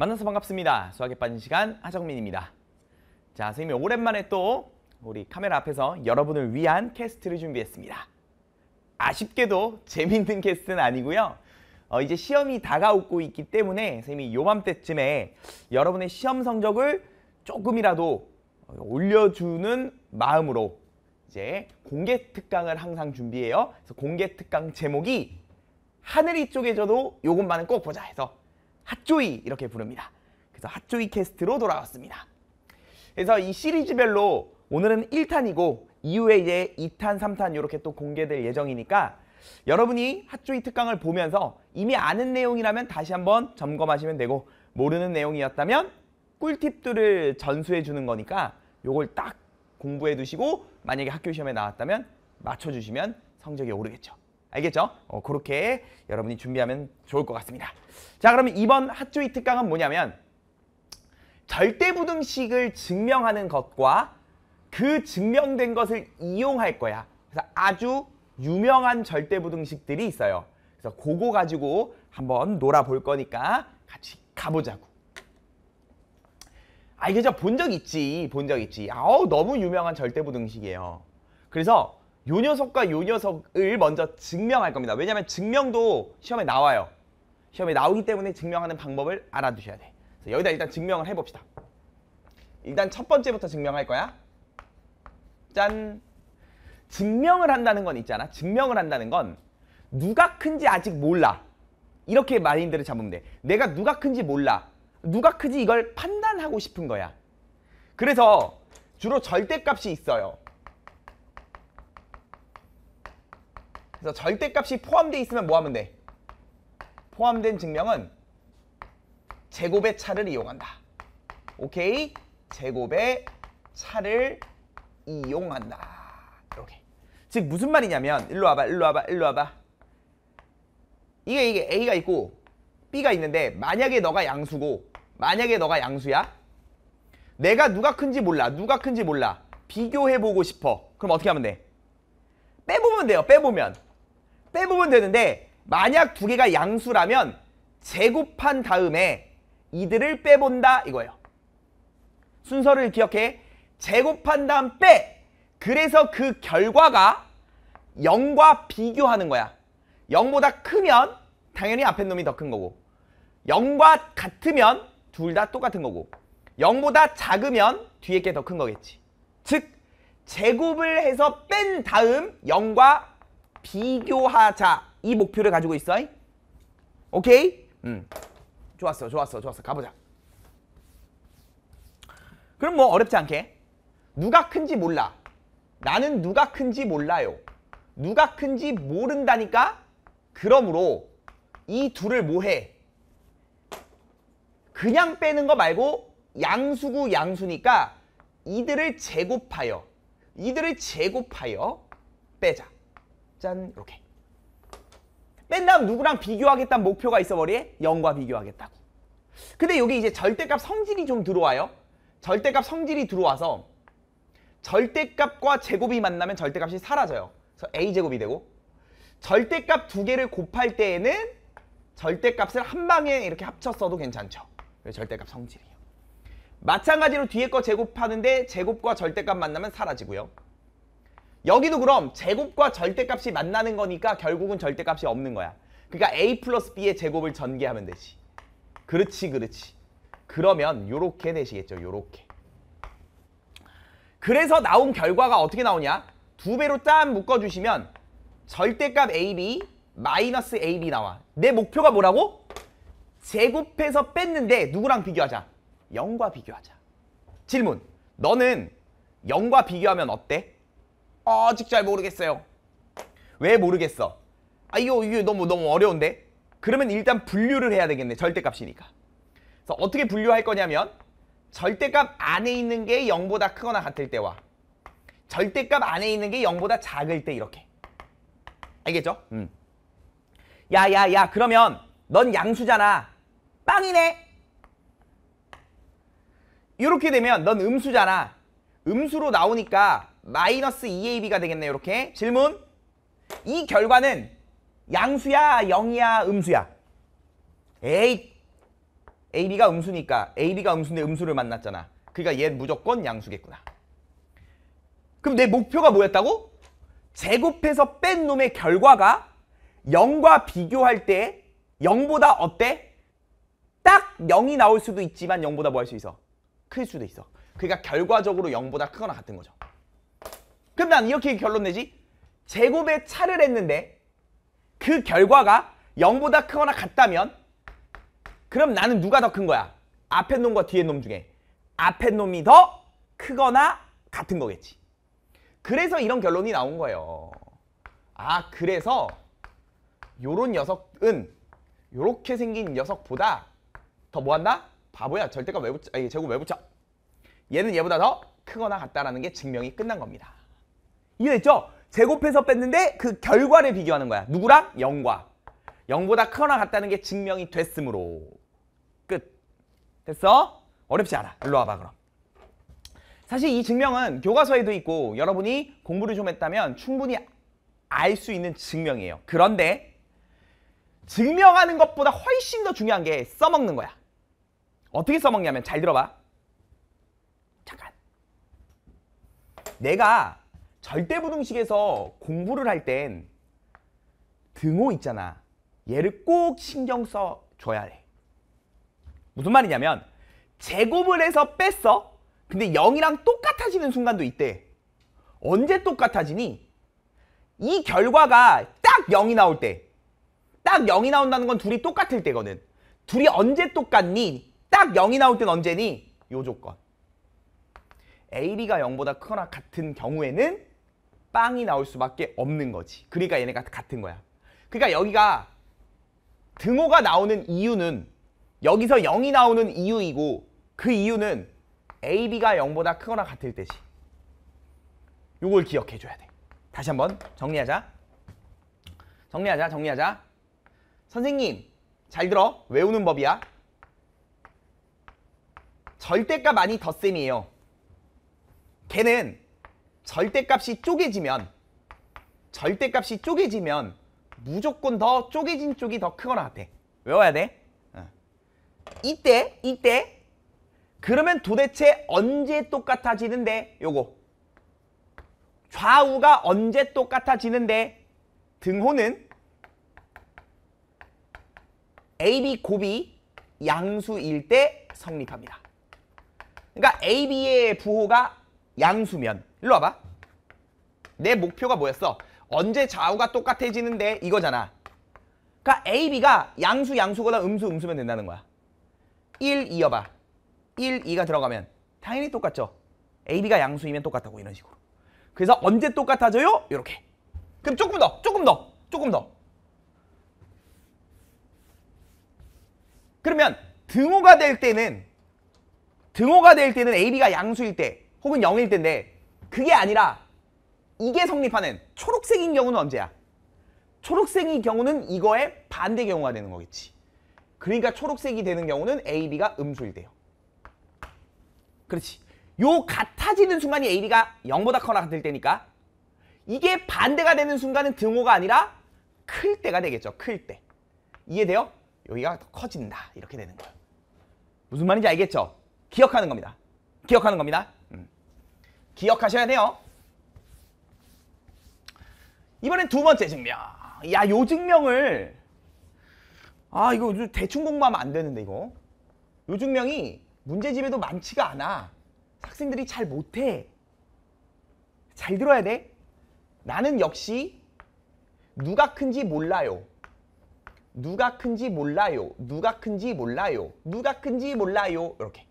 만나서 반갑습니다. 수학에 빠진 시간 하정민입니다. 자, 선생님이 오랜만에 또 우리 카메라 앞에서 여러분을 위한 캐스트를 준비했습니다. 아쉽게도 재밌는 캐스트는 아니고요. 어, 이제 시험이 다가오고 있기 때문에 선생님이 요맘때쯤에 여러분의 시험 성적을 조금이라도 올려주는 마음으로 이제 공개 특강을 항상 준비해요. 그래서 공개 특강 제목이 하늘이 쪼개져도 요것만은 꼭 보자 해서 핫조이 이렇게 부릅니다. 그래서 핫조이 캐스트로 돌아왔습니다. 그래서 이 시리즈별로 오늘은 1탄이고 이후에 이제 2탄, 3탄 이렇게 또 공개될 예정이니까 여러분이 핫조이 특강을 보면서 이미 아는 내용이라면 다시 한번 점검하시면 되고 모르는 내용이었다면 꿀팁들을 전수해 주는 거니까 요걸 딱 공부해 두시고 만약에 학교 시험에 나왔다면 맞춰주시면 성적이 오르겠죠. 알겠죠? 어, 그렇게 여러분이 준비하면 좋을 것 같습니다. 자, 그러면 이번 핫조이 특강은 뭐냐면 절대부등식을 증명하는 것과 그 증명된 것을 이용할 거야. 그래서 아주 유명한 절대부등식들이 있어요. 그래서 그거 가지고 한번 놀아볼 거니까 같이 가보자고. 아, 이게 저본적 있지. 본 적 있지. 아우, 너무 유명한 절대부등식이에요. 그래서 요 녀석과 요 녀석을 먼저 증명할 겁니다. 왜냐하면 증명도 시험에 나와요. 시험에 나오기 때문에 증명하는 방법을 알아두셔야 돼. 그래서 여기다 일단 증명을 해봅시다. 일단 첫 번째부터 증명할 거야. 짠! 증명을 한다는 건 있잖아. 증명을 한다는 건 누가 큰지 아직 몰라. 이렇게 마인드를 잡으면 돼. 내가 누가 큰지 몰라. 누가 크지 이걸 판단하고 싶은 거야. 그래서 주로 절대값이 있어요. 그래서 절대값이 포함되어 있으면 뭐 하면 돼? 포함된 증명은 제곱의 차를 이용한다. 오케이? 제곱의 차를 이용한다. 이렇게. 즉 무슨 말이냐면 일로 와봐, 일로 와봐, 일로 와봐. 이게 이게 A가 있고 B가 있는데 만약에 너가 양수고 만약에 너가 양수야? 내가 누가 큰지 몰라. 누가 큰지 몰라. 비교해보고 싶어. 그럼 어떻게 하면 돼? 빼보면 돼요. 빼보면. 빼보면 되는데 만약 두 개가 양수라면 제곱한 다음에 이들을 빼본다 이거예요. 순서를 기억해. 제곱한 다음 빼. 그래서 그 결과가 0과 비교하는 거야. 0보다 크면 당연히 앞에 놈이 더 큰 거고 0과 같으면 둘 다 똑같은 거고 0보다 작으면 뒤에 게 더 큰 거겠지. 즉 제곱을 해서 뺀 다음 0과 비교하자 이 목표를 가지고 있어 오케이? 음. 좋았어 좋았어 좋았어 가보자 그럼 뭐 어렵지 않게 누가 큰지 몰라 나는 누가 큰지 몰라요 누가 큰지 모른다니까 그러므로 이 둘을 뭐해 그냥 빼는 거 말고 양수구 양수니까 이들을 제곱하여 이들을 제곱하여 빼자 짠 이렇게 뺀 다음 누구랑 비교하겠다는 목표가 있어 버리에 0과 비교하겠다고 근데 여기 이제 절대값 성질이 좀 들어와요 절대값 성질이 들어와서 절대값과 제곱이 만나면 절대값이 사라져요 그래서 a제곱이 되고 절대값 두 개를 곱할 때에는 절대값을 한 방에 이렇게 합쳤어도 괜찮죠 절대값 성질이요 마찬가지로 뒤에 거 제곱하는데 제곱과 절대값 만나면 사라지고요 여기도 그럼 제곱과 절대값이 만나는 거니까 결국은 절대값이 없는 거야. 그러니까 a 플러스 b의 제곱을 전개하면 되지. 그렇지 그렇지. 그러면 요렇게 되시겠죠. 요렇게. 그래서 나온 결과가 어떻게 나오냐? 두 배로 짠 묶어주시면 절대값 AB 마이너스 AB 나와. 내 목표가 뭐라고? 제곱해서 뺐는데 누구랑 비교하자? 0과 비교하자. 질문. 너는 0과 비교하면 어때? 아직 잘 모르겠어요. 왜 모르겠어? 아 이거 이거 너무 너무 어려운데. 그러면 일단 분류를 해야 되겠네. 절대값이니까. 그래서 어떻게 분류할 거냐면 절대값 안에 있는 게 0보다 크거나 같을 때와 절대값 안에 있는 게 0보다 작을 때 이렇게. 알겠죠? 음. 야, 야, 야, 그러면 넌 양수잖아. 빵이네. 이렇게 되면 넌 음수잖아. 음수로 나오니까 마이너스 2AB가 되겠네요. 이렇게 질문. 이 결과는 양수야, 0이야, 음수야? 에이, AB가 음수니까 AB가 음수인데 음수를 만났잖아. 그러니까 얘 무조건 양수겠구나. 그럼 내 목표가 뭐였다고? 제곱해서 뺀 놈의 결과가 0과 비교할 때 0보다 어때? 딱 0이 나올 수도 있지만 0보다 뭐 할 수 있어? 클 수도 있어. 그러니까 결과적으로 0보다 크거나 같은 거죠. 그럼 난 이렇게 결론 내지. 제곱에 차를 했는데 그 결과가 0보다 크거나 같다면 그럼 나는 누가 더 큰 거야? 앞에 놈과 뒤에 놈 중에. 앞에 놈이 더 크거나 같은 거겠지. 그래서 이런 결론이 나온 거예요. 아 그래서 요런 녀석은 요렇게 생긴 녀석보다 더 뭐한다? 바보야 절대값 외부 아니 제곱 외부차 얘는 얘보다 더 크거나 같다라는 게 증명이 끝난 겁니다. 이해됐죠? 제곱해서 뺐는데 그 결과를 비교하는 거야. 누구랑? 0과. 0보다 크거나 같다는 게 증명이 됐으므로. 끝. 됐어? 어렵지 않아. 일로 와봐 그럼. 사실 이 증명은 교과서에도 있고 여러분이 공부를 좀 했다면 충분히 알 수 있는 증명이에요. 그런데 증명하는 것보다 훨씬 더 중요한 게 써먹는 거야. 어떻게 써먹냐면 잘 들어봐. 잠깐. 내가 절대부등식에서 공부를 할 땐 등호 있잖아. 얘를 꼭 신경 써줘야 해. 무슨 말이냐면 제곱을 해서 뺐어. 근데 0이랑 똑같아지는 순간도 있대. 언제 똑같아지니? 이 결과가 딱 0이 나올 때. 딱 0이 나온다는 건 둘이 똑같을 때거든. 둘이 언제 똑같니? 딱 0이 나올 땐 언제니? 요 조건. AB가 0보다 크거나 같은 경우에는 빵이 나올 수밖에 없는 거지. 그러니까 얘네가 같은 거야. 그러니까 여기가 등호가 나오는 이유는 여기서 0이 나오는 이유이고 그 이유는 AB가 0보다 크거나 같을 때지. 요걸 기억해줘야 돼. 다시 한번 정리하자. 정리하자, 정리하자. 선생님, 잘 들어. 외우는 법이야. 절대값 많이 덧셈이에요. 걔는 절대값이 쪼개지면 절대값이 쪼개지면 무조건 더 쪼개진 쪽이 더 크거나 같아. 외워야 돼. 어. 이때 이때 그러면 도대체 언제 똑같아지는데? 요거 좌우가 언제 똑같아지는데? 등호는 AB 곱이 양수일 때 성립합니다. 그러니까 AB의 부호가 양수면 일로 와봐. 내 목표가 뭐였어? 언제 좌우가 똑같아지는데 이거잖아. 그러니까 A, B가 양수, 양수거나 음수, 음수면 된다는 거야. 1, 2여봐. 1, 2가 들어가면 당연히 똑같죠. A, B가 양수이면 똑같다고 이런 식으로. 그래서 언제 똑같아져요? 이렇게. 그럼 조금 더, 조금 더, 조금 더. 그러면 등호가 될 때는 등호가 될 때는 A, B가 양수일 때 혹은 0일 때인데 그게 아니라 이게 성립하는 초록색인 경우는 언제야? 초록색인 경우는 이거의 반대 경우가 되는 거겠지. 그러니까 초록색이 되는 경우는 A, B가 음수일 때요. 그렇지. 요 같아지는 순간이 A, B가 0보다 커라 같을 때니까 이게 반대가 되는 순간은 등호가 아니라 클 때가 되겠죠. 클 때. 이해돼요? 여기가 더 커진다. 이렇게 되는 거예요. 무슨 말인지 알겠죠? 기억하는 겁니다. 기억하는 겁니다. 기억하셔야 돼요. 이번엔 두 번째 증명. 야, 요 증명을 아, 이거 대충 공부하면 안 되는데 이거. 요 증명이 문제집에도 많지가 않아. 학생들이 잘 못해. 잘 들어야 돼. 나는 역시 누가 큰지 몰라요. 누가 큰지 몰라요. 누가 큰지 몰라요. 누가 큰지 몰라요. 이렇게.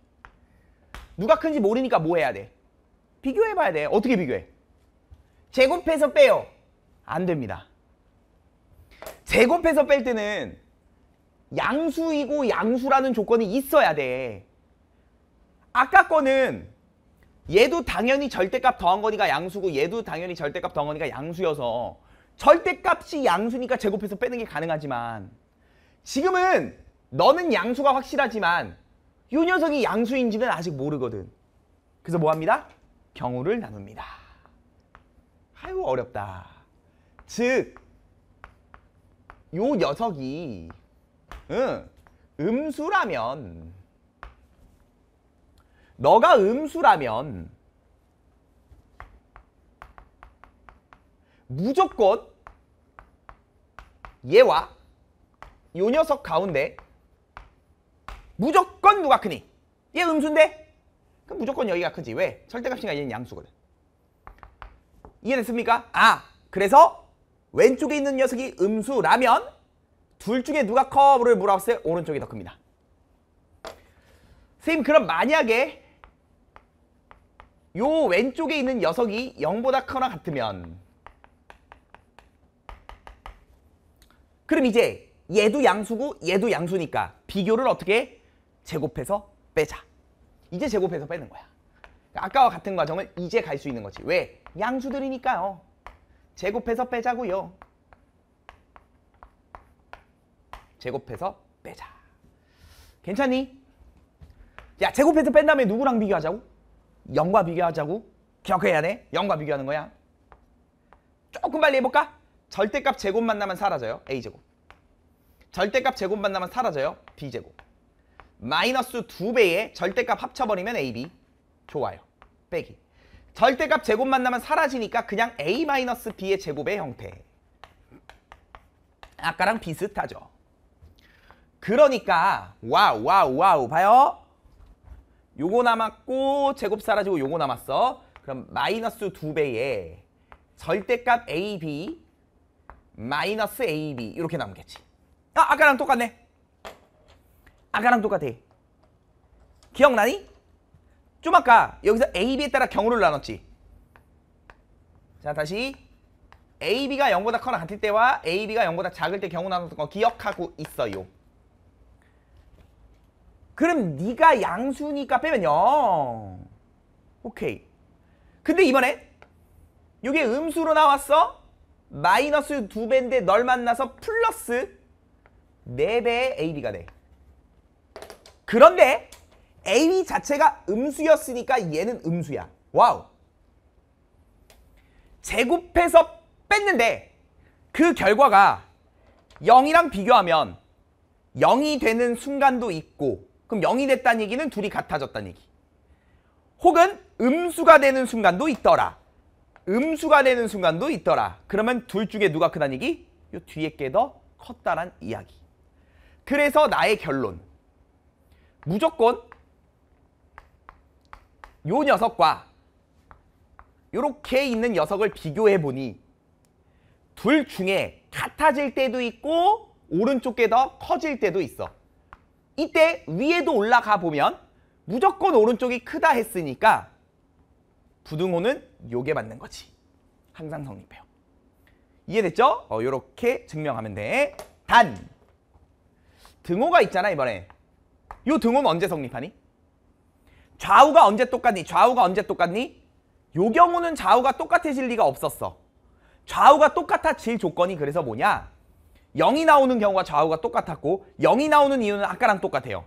누가 큰지 모르니까 뭐 해야 돼? 비교해 봐야 돼. 어떻게 비교해? 제곱해서 빼요. 안 됩니다. 제곱해서 뺄 때는 양수이고 양수라는 조건이 있어야 돼. 아까 거는 얘도 당연히 절대값 더한 거니까 양수고 얘도 당연히 절대값 더한 거니까 양수여서 절대값이 양수니까 제곱해서 빼는 게 가능하지만 지금은 너는 양수가 확실하지만 이 녀석이 양수인지는 아직 모르거든. 그래서 뭐합니다? 경우를 나눕니다. 아유 어렵다. 즉, 요 녀석이 응, 음수라면 너가 음수라면 무조건 얘와 요 녀석 가운데 무조건 누가 크니? 얘 음수인데 그럼 무조건 여기가 크지. 왜? 절대값이니까 얘는 양수거든. 이해됐습니까? 아, 그래서 왼쪽에 있는 녀석이 음수라면 둘 중에 누가 커를 물어봤을 때 오른쪽이 더 큽니다. 선생님 그럼 만약에 요 왼쪽에 있는 녀석이 0보다 커나 같으면 그럼 이제 얘도 양수고 얘도 양수니까 비교를 어떻게 제곱해서 빼자. 이제 제곱해서 빼는 거야. 그러니까 아까와 같은 과정을 이제 갈 수 있는 거지. 왜? 양수들이니까요. 제곱해서 빼자고요. 제곱해서 빼자. 괜찮니? 야, 제곱해서 뺀 다음에 누구랑 비교하자고? 0과 비교하자고? 기억해야 돼. 0과 비교하는 거야. 조금 빨리 해볼까? 절대값 제곱 만나면 사라져요. A제곱. 절대값 제곱 만나면 사라져요. B제곱. 마이너스 2배의 절대값 합쳐버리면 AB 좋아요. 빼기. 절대값 제곱 만나면 사라지니까 그냥 A-B의 제곱의 형태. 아까랑 비슷하죠. 그러니까 와우 와우 와우 봐요. 요거 남았고 제곱 사라지고 요거 남았어. 그럼 마이너스 2배의 절대값 AB 마이너스 AB 이렇게 남겠지. 아, 아까랑 똑같네. 아가랑 똑같아. 기억나니? 좀 아까 여기서 A, B에 따라 경우를 나눴지. 자 다시 A, B가 0보다 커나 같을 때와 A, B가 0보다 작을 때 경우 나눴던 거 기억하고 있어요. 그럼 네가 양수니까 빼면 0. 오케이. 근데 이번에 이게 음수로 나왔어. 마이너스 2배인데 널 만나서 플러스 4배 A, B가 돼. 그런데 A 자체가 음수였으니까 얘는 음수야. 와우. 제곱해서 뺐는데 그 결과가 0이랑 비교하면 0이 되는 순간도 있고 그럼 0이 됐다는 얘기는 둘이 같아졌다는 얘기. 혹은 음수가 되는 순간도 있더라. 음수가 되는 순간도 있더라. 그러면 둘 중에 누가 크다는 얘기? 요 뒤에 게 더 컸다란 이야기. 그래서 나의 결론. 무조건 요 녀석과 요렇게 있는 녀석을 비교해 보니 둘 중에 같아질 때도 있고 오른쪽 에더 커질 때도 있어. 이때 위에도 올라가 보면 무조건 오른쪽이 크다 했으니까 부등호는 요게 맞는 거지. 항상 성립해요. 이해됐죠? 어, 요렇게 증명하면 돼. 단! 등호가 있잖아, 이번에. 요등호 언제 성립하니? 좌우가 언제 똑같니? 좌우가 언제 똑같니? 요 경우는 좌우가 똑같아질 리가 없었어. 좌우가 똑같아질 조건이 그래서 뭐냐? 0이 나오는 경우가 좌우가 똑같았고 0이 나오는 이유는 아까랑 똑같아요.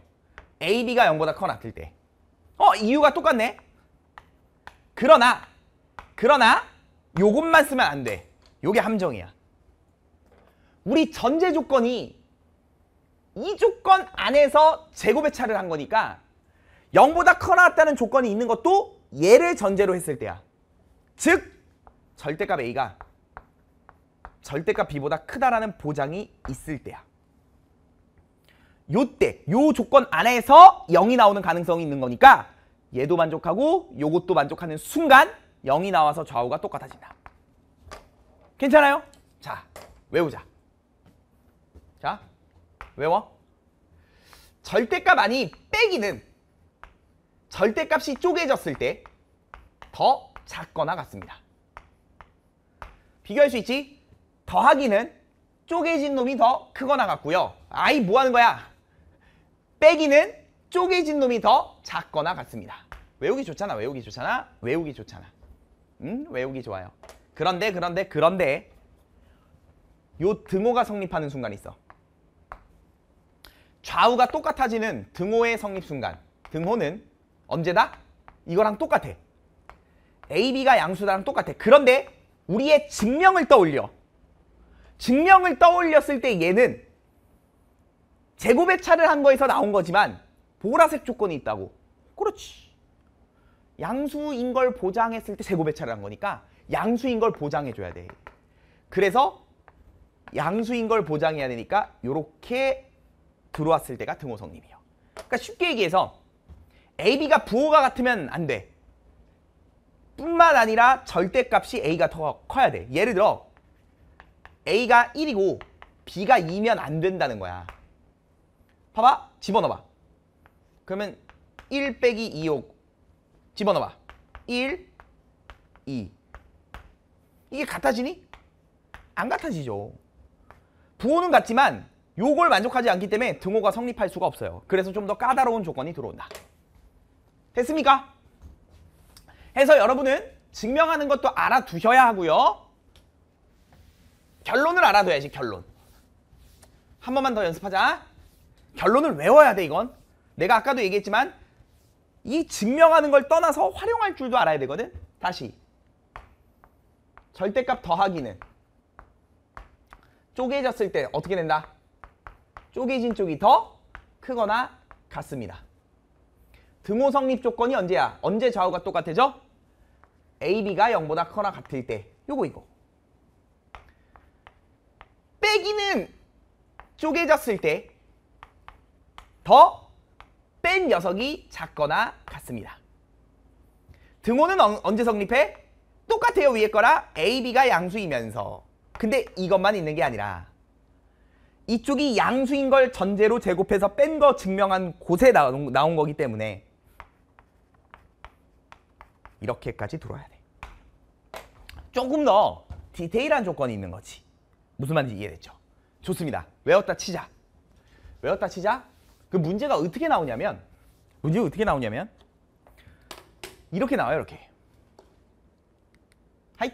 AB가 0보다 커나 클 때. 어 이유가 똑같네. 그러나 그러나 요것만 쓰면 안 돼. 요게 함정이야. 우리 전제 조건이 이 조건 안에서 제곱의차를한 거니까 0보다 커나 같다는 조건이 있는 것도 얘를 전제로 했을 때야. 즉 절대값 A가 절대값 B보다 크다라는 보장이 있을 때야. 요때 요 조건 안에서 0이 나오는 가능성이 있는 거니까 얘도 만족하고 요것도 만족하는 순간 0이 나와서 좌우가 똑같아진다. 괜찮아요? 자, 외우자. 외워? 절대값 아니 빼기는 절대값이 쪼개졌을 때 더 작거나 같습니다. 비교할 수 있지? 더하기는 쪼개진 놈이 더 크거나 같고요. 아이 뭐하는 거야? 빼기는 쪼개진 놈이 더 작거나 같습니다. 외우기 좋잖아, 외우기 좋잖아, 외우기 좋잖아. 응? 음, 외우기 좋아요. 그런데, 그런데, 그런데 요 등호가 성립하는 순간 있어. 좌우가 똑같아지는 등호의 성립 순간 등호는 언제다? 이거랑 똑같아 AB가 양수다랑 똑같아 그런데 우리의 증명을 떠올려 증명을 떠올렸을 때 얘는 제곱의 차를 한 거에서 나온 거지만 보라색 조건이 있다고 그렇지 양수인 걸 보장했을 때 제곱의 차를 한 거니까 양수인 걸 보장해줘야 돼 그래서 양수인 걸 보장해야 되니까 이렇게 들어왔을 때가 등호성립이요 그러니까 쉽게 얘기해서 AB가 부호가 같으면 안 돼. 뿐만 아니라 절대값이 A가 더 커야 돼. 예를 들어 A가 1이고 B가 2면 안 된다는 거야. 봐봐. 집어넣어봐. 그러면 1 빼기 2 집어넣어봐. 1, 2. 이게 같아지니? 안 같아지죠. 부호는 같지만 요걸 만족하지 않기 때문에 등호가 성립할 수가 없어요. 그래서 좀 더 까다로운 조건이 들어온다. 됐습니까? 해서 여러분은 증명하는 것도 알아두셔야 하고요. 결론을 알아둬야지 결론. 한 번만 더 연습하자. 결론을 외워야 돼 이건. 내가 아까도 얘기했지만 이 증명하는 걸 떠나서 활용할 줄도 알아야 되거든. 다시. 절대값 더하기는 쪼개졌을 때 어떻게 된다? 쪼개진 쪽이 더 크거나 같습니다. 등호 성립 조건이 언제야? 언제 좌우가 똑같아져? AB가 0보다 커나 같을 때 요거 이거 빼기는 쪼개졌을 때 더 뺀 녀석이 작거나 같습니다. 등호는 어, 언제 성립해? 똑같아요 위에 거라 AB가 양수이면서 근데 이것만 있는 게 아니라 이쪽이 양수인 걸 전제로 제곱해서 뺀 거 증명한 곳에 나온, 나온 거기 때문에 이렇게까지 들어야 와 돼. 조금 더 디테일한 조건이 있는 거지. 무슨 말인지 이해됐죠? 좋습니다. 외웠다 치자. 외웠다 치자. 그 문제가 어떻게 나오냐면 문제가 어떻게 나오냐면 이렇게 나와요. 이렇게. 하이.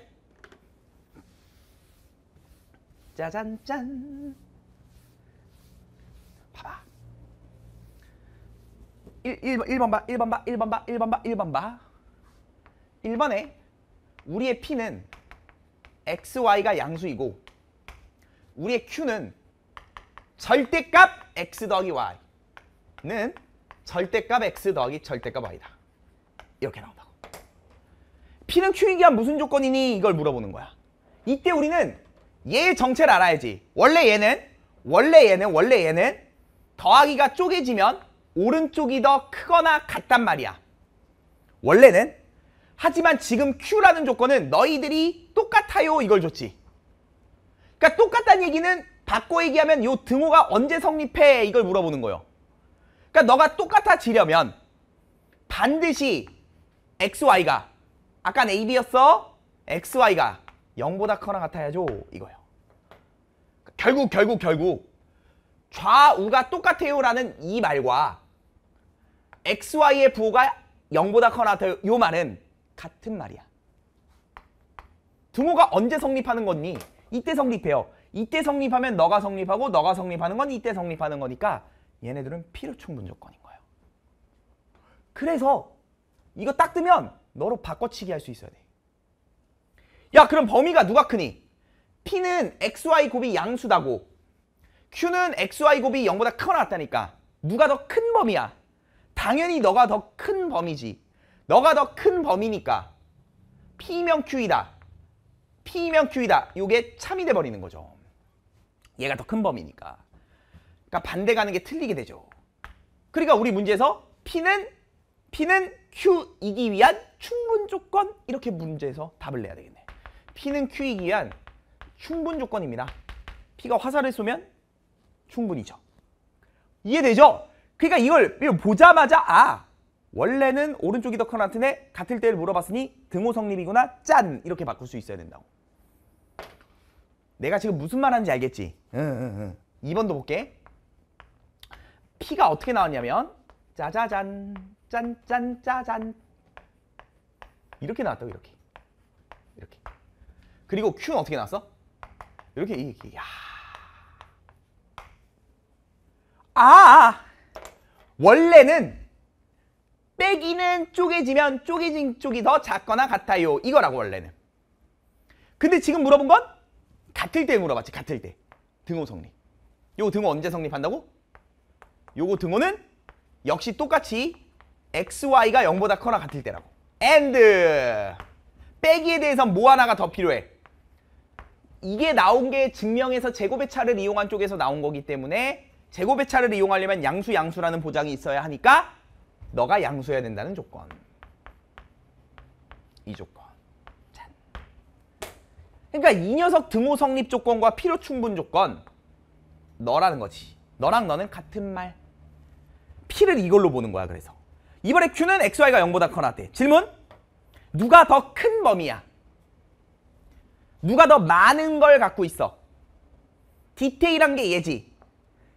짜잔 짠. 1, 1, 1번 봐, 1번 봐, 1번 봐, 1번 봐, 1번 봐. 1번에 우리의 P는 XY가 양수이고 우리의 Q는 절대값 X 더하기 Y는 절대값 X 더하기 절대값 Y다. 이렇게 나온다고. P는 Q이기 한 무슨 조건이니? 이걸 물어보는 거야. 이때 우리는 얘의 정체를 알아야지. 원래 얘는 원래 얘는 원래 얘는 더하기가 쪼개지면 오른쪽이 더 크거나 같단 말이야. 원래는 하지만 지금 Q라는 조건은 너희들이 똑같아요 이걸 줬지. 그러니까 똑같다는 얘기는 바꿔 얘기하면 요 등호가 언제 성립해 이걸 물어보는 거예요. 그러니까 너가 똑같아지려면 반드시 XY가 아까 는 A, B였어? XY가 0보다 커나 같아야죠 이거예요. 결국 결국 결국 좌우가 똑같아요라는 이 말과 xy의 부호가 0보다 커나 요 말은 같은 말이야. 등호가 언제 성립하는 거니? 이때 성립해요. 이때 성립하면 너가 성립하고 너가 성립하는 건 이때 성립하는 거니까 얘네들은 필요 충분 조건인 거예요. 그래서 이거 딱 뜨면 너로 바꿔치기 할 수 있어야 돼. 야 그럼 범위가 누가 크니? P는 XY 곱이 양수다고 Q는 XY 곱이 0보다 커거나 같다니까 누가 더 큰 범위야? 당연히 너가 더 큰 범위지. 너가 더 큰 범위니까 P면 Q이다. P면 Q이다. 이게 참이 돼버리는 거죠. 얘가 더 큰 범위니까. 그러니까 반대 가는 게 틀리게 되죠. 그러니까 우리 문제에서 P는 P는 Q이기 위한 충분 조건 이렇게 문제에서 답을 내야 되겠네. P는 Q이기 위한 충분 조건입니다. P가 화살을 쏘면 충분이죠. 이해되죠? 그러니까 이걸, 이걸 보자마자 아 원래는 오른쪽이 더 커나트네 같을 때를 물어봤으니 등호 성립이구나 짠 이렇게 바꿀 수 있어야 된다고 내가 지금 무슨 말 하는지 알겠지 응, 응, 응. 2번도 볼게 P가 어떻게 나왔냐면 짜자잔 짠짠 짜잔 이렇게 나왔다고 이렇게 이렇게 그리고 Q는 어떻게 나왔어? 이렇게 이렇게 야 아! 아, 아. 원래는 빼기는 쪼개지면 쪼개진 쪽이 더 작거나 같아요. 이거라고 원래는. 근데 지금 물어본 건 같을 때 물어봤지. 같을 때. 등호 성립. 요 등호 언제 성립한다고? 요거 등호는 역시 똑같이 xy가 0보다 커나 같을 때라고. and 빼기에 대해서 뭐 하나가 더 필요해? 이게 나온 게 증명에서 제곱의 차를 이용한 쪽에서 나온 거기 때문에 재고 배차를 이용하려면 양수 양수라는 보장이 있어야 하니까 너가 양수해야 된다는 조건. 이 조건. 짠. 그러니까 이 녀석 등호 성립 조건과 필요 충분 조건 너라는 거지. 너랑 너는 같은 말. P를 이걸로 보는 거야 그래서. 이번에 Q는 XY가 0보다 커나 대 질문? 누가 더 큰 범위야? 누가 더 많은 걸 갖고 있어? 디테일한 게 얘지.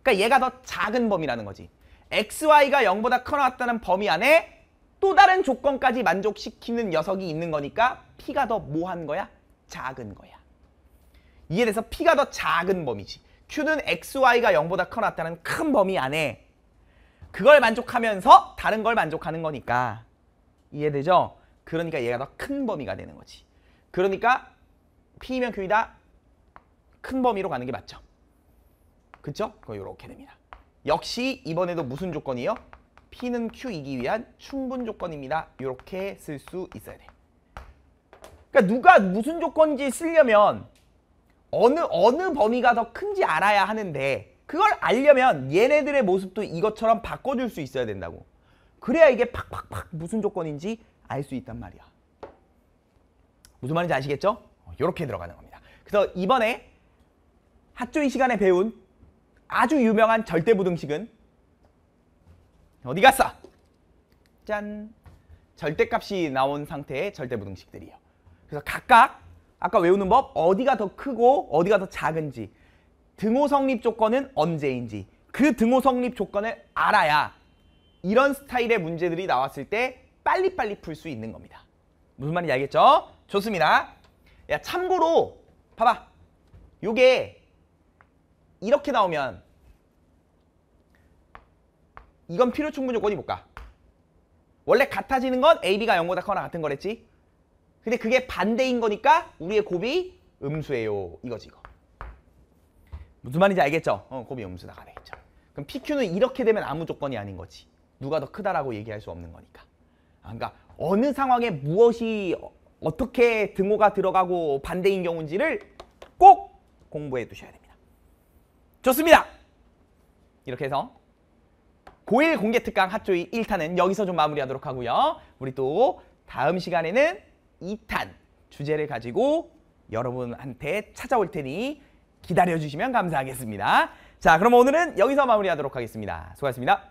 그러니까 얘가 더 작은 범위라는 거지. xy가 0보다 커 나왔다는 범위 안에 또 다른 조건까지 만족시키는 녀석이 있는 거니까 p가 더 뭐한 거야? 작은 거야. 이에 대해서 p가 더 작은 범위지. q는 xy가 0보다 커 나왔다는 큰 범위 안에 그걸 만족하면서 다른 걸 만족하는 거니까 이해되죠? 그러니까 얘가 더 큰 범위가 되는 거지. 그러니까 p면 q이다. 큰 범위로 가는 게 맞죠. 그쵸? 그거 이렇게 됩니다. 역시 이번에도 무슨 조건이요? P는 Q이기 위한 충분 조건입니다. 이렇게 쓸 수 있어야 돼. 그러니까 누가 무슨 조건인지 쓰려면 어느 어느 범위가 더 큰지 알아야 하는데 그걸 알려면 얘네들의 모습도 이것처럼 바꿔줄 수 있어야 된다고. 그래야 이게 팍팍팍 무슨 조건인지 알 수 있단 말이야. 무슨 말인지 아시겠죠? 이렇게 어, 들어가는 겁니다. 그래서 이번에 핫조이 시간에 배운 아주 유명한 절대부등식은 어디 갔어? 짠! 절대값이 나온 상태의 절대부등식들이에요. 그래서 각각 아까 외우는 법 어디가 더 크고 어디가 더 작은지 등호 성립 조건은 언제인지 그 등호 성립 조건을 알아야 이런 스타일의 문제들이 나왔을 때 빨리빨리 풀 수 있는 겁니다. 무슨 말인지 알겠죠? 좋습니다. 야 참고로 봐봐. 요게 이렇게 나오면 이건 필요 충분 조건이 뭘까? 원래 같아지는 건 AB가 0보다 커나 같은 거랬지? 근데 그게 반대인 거니까 우리의 곱이 음수예요. 이거지 이거. 무슨 말인지 알겠죠? 어, 곱이 음수 나가네. 있죠. 그럼 PQ는 이렇게 되면 아무 조건이 아닌 거지. 누가 더 크다라고 얘기할 수 없는 거니까. 아, 그러니까 어느 상황에 무엇이 어떻게 등호가 들어가고 반대인 경우인지를 꼭 공부해 두셔야 됩니다. 좋습니다. 이렇게 해서 고1 공개 특강 핫조이 1탄은 여기서 좀 마무리하도록 하고요. 우리 또 다음 시간에는 2탄 주제를 가지고 여러분한테 찾아올 테니 기다려주시면 감사하겠습니다. 자, 그럼 오늘은 여기서 마무리하도록 하겠습니다. 수고하셨습니다.